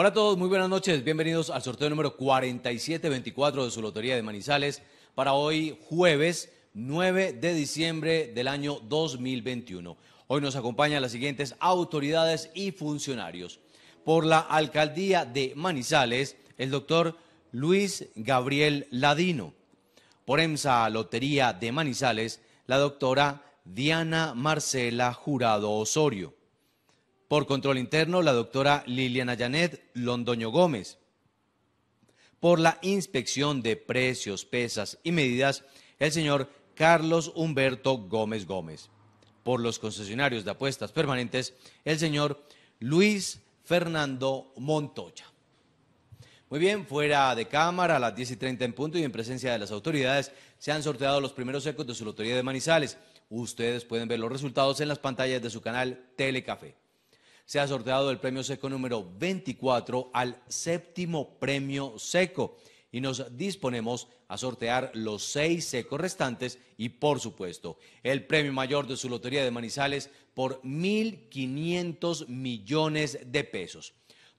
Hola a todos, muy buenas noches. Bienvenidos al sorteo número 4724 de su Lotería de Manizales para hoy jueves 9 de diciembre del año 2021. Hoy nos acompañan las siguientes autoridades y funcionarios. Por la alcaldía de Manizales, el doctor Luis Gabriel Ladino. Por EMSA Lotería de Manizales, la doctora Diana Marcela Jurado Osorio. Por control interno, la doctora Liliana Janet Londoño Gómez. Por la inspección de precios, pesas y medidas, el señor Carlos Humberto Gómez Gómez. Por los concesionarios de apuestas permanentes, el señor Luis Fernando Montoya. Muy bien, fuera de cámara, a las 10 y 30 en punto y en presencia de las autoridades, se han sorteado los primeros ecos de su lotería de Manizales. Ustedes pueden ver los resultados en las pantallas de su canal Telecafé se ha sorteado el premio seco número 24 al séptimo premio seco y nos disponemos a sortear los seis secos restantes y, por supuesto, el premio mayor de su lotería de Manizales por 1.500 millones de pesos.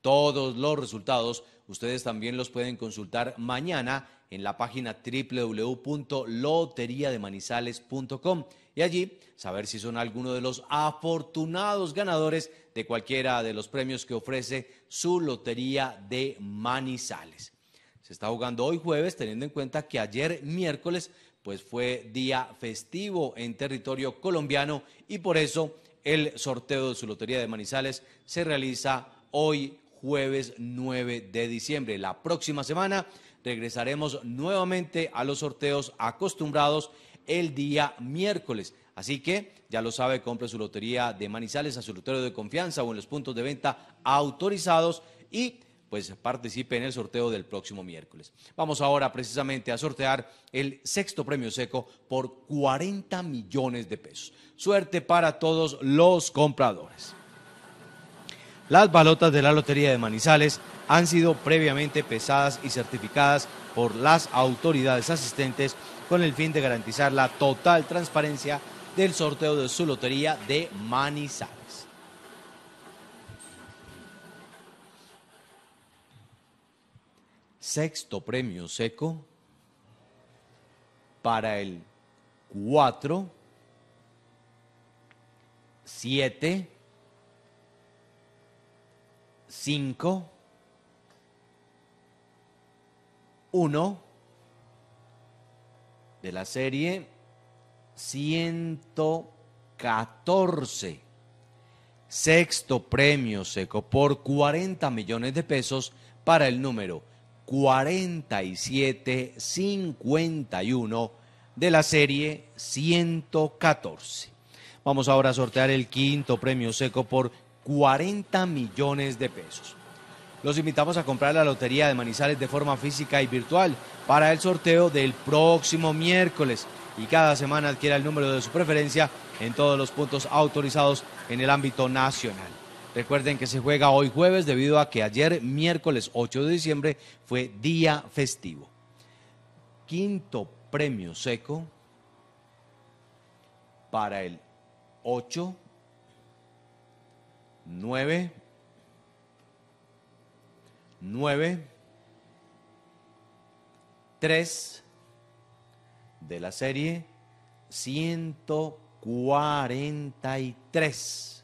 Todos los resultados ustedes también los pueden consultar mañana en la página www.loteriademanizales.com y allí saber si son alguno de los afortunados ganadores de cualquiera de los premios que ofrece su lotería de Manizales. Se está jugando hoy jueves, teniendo en cuenta que ayer miércoles pues fue día festivo en territorio colombiano y por eso el sorteo de su lotería de Manizales se realiza hoy jueves 9 de diciembre. La próxima semana regresaremos nuevamente a los sorteos acostumbrados el día miércoles. Así que ya lo sabe, compre su lotería de Manizales a su lotero de confianza o en los puntos de venta autorizados y pues participe en el sorteo del próximo miércoles. Vamos ahora precisamente a sortear el sexto premio seco por 40 millones de pesos. Suerte para todos los compradores. Las balotas de la Lotería de Manizales han sido previamente pesadas y certificadas por las autoridades asistentes con el fin de garantizar la total transparencia del sorteo de su lotería de Manizales. Sexto premio seco para el 4, 7, 5, 1 de la serie 114. Sexto premio seco por 40 millones de pesos para el número 4751 de la serie 114. Vamos ahora a sortear el quinto premio seco por 40 millones de pesos los invitamos a comprar la Lotería de Manizales de forma física y virtual para el sorteo del próximo miércoles. Y cada semana adquiera el número de su preferencia en todos los puntos autorizados en el ámbito nacional. Recuerden que se juega hoy jueves debido a que ayer, miércoles 8 de diciembre, fue día festivo. Quinto premio seco para el 8, 9, 9, 3 de la serie 143.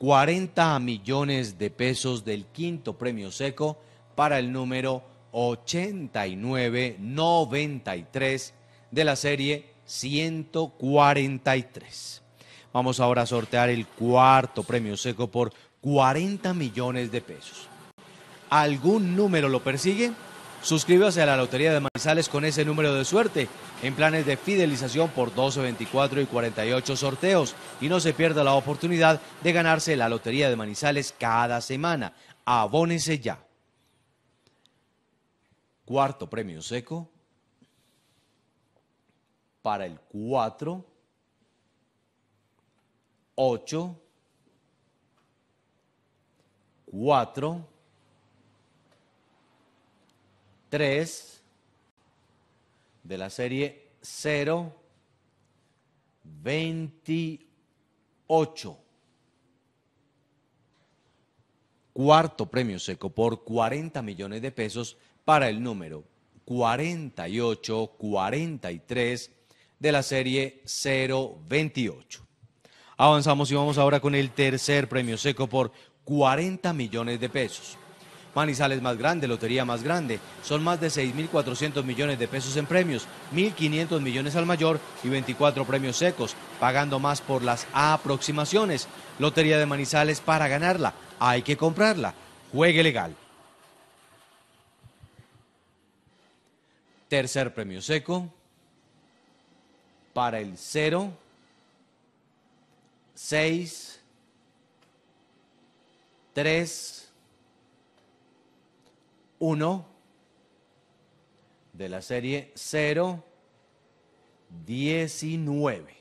40 millones de pesos del quinto premio seco para el número 8993 de la serie 143. Vamos ahora a sortear el cuarto premio seco por 40 millones de pesos algún número lo persigue, suscríbase a la Lotería de Manizales con ese número de suerte en planes de fidelización por 12, 24 y 48 sorteos y no se pierda la oportunidad de ganarse la Lotería de Manizales cada semana. Abónese ya. Cuarto premio seco para el 4, 8, 4, 3 de la serie 028. Cuarto premio seco por 40 millones de pesos para el número 48 de la serie 028. Avanzamos y vamos ahora con el tercer premio seco por 40 millones de pesos. Manizales más grande, Lotería más grande. Son más de 6.400 millones de pesos en premios, 1.500 millones al mayor y 24 premios secos, pagando más por las aproximaciones. Lotería de Manizales para ganarla, hay que comprarla. Juegue legal. Tercer premio seco para el 0, 6, 3, 1 de la serie 019.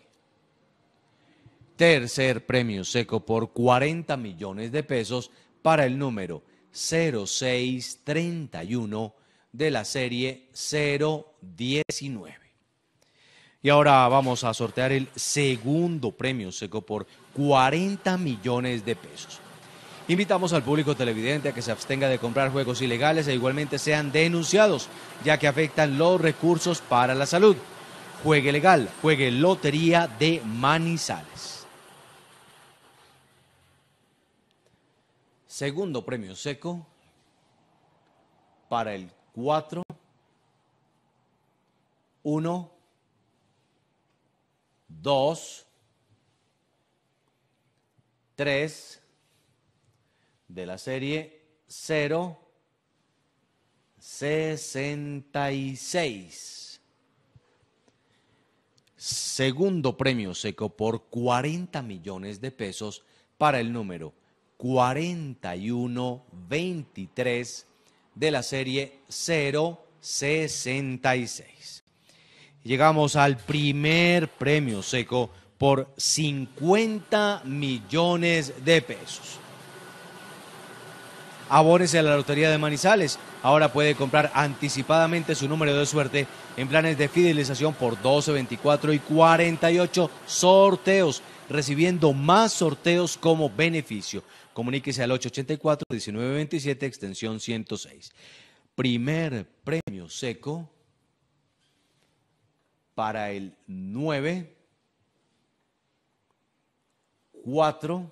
Tercer premio seco por 40 millones de pesos para el número 0631 de la serie 019. Y ahora vamos a sortear el segundo premio seco por 40 millones de pesos. Invitamos al público televidente a que se abstenga de comprar juegos ilegales e igualmente sean denunciados, ya que afectan los recursos para la salud. Juegue legal, juegue Lotería de Manizales. Segundo premio seco para el 4, 1, 2, 3, de la serie 066. Segundo premio seco por 40 millones de pesos para el número 4123 de la serie 066. Llegamos al primer premio seco por 50 millones de pesos abónese a la Lotería de Manizales. Ahora puede comprar anticipadamente su número de suerte en planes de fidelización por 12, 24 y 48 sorteos, recibiendo más sorteos como beneficio. Comuníquese al 884-1927, extensión 106. Primer premio seco para el 9, 4,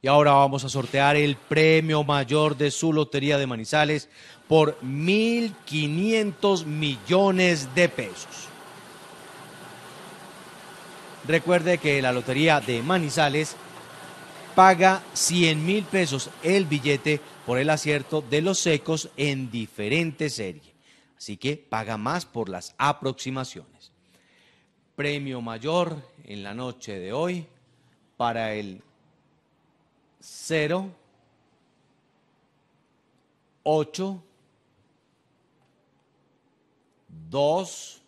Y ahora vamos a sortear el premio mayor de su lotería de Manizales por 1.500 millones de pesos. Recuerde que la lotería de Manizales paga 100 mil pesos el billete por el acierto de los secos en diferentes series. Así que paga más por las aproximaciones. Premio mayor en la noche de hoy para el 0, 8, 2,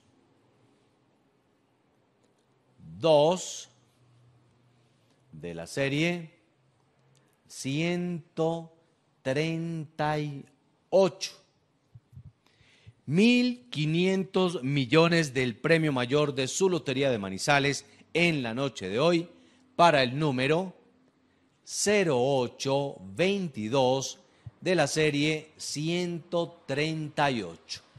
2 de la serie 138. 1.500 millones del premio mayor de su lotería de Manizales en la noche de hoy para el número 0822 de la serie 138.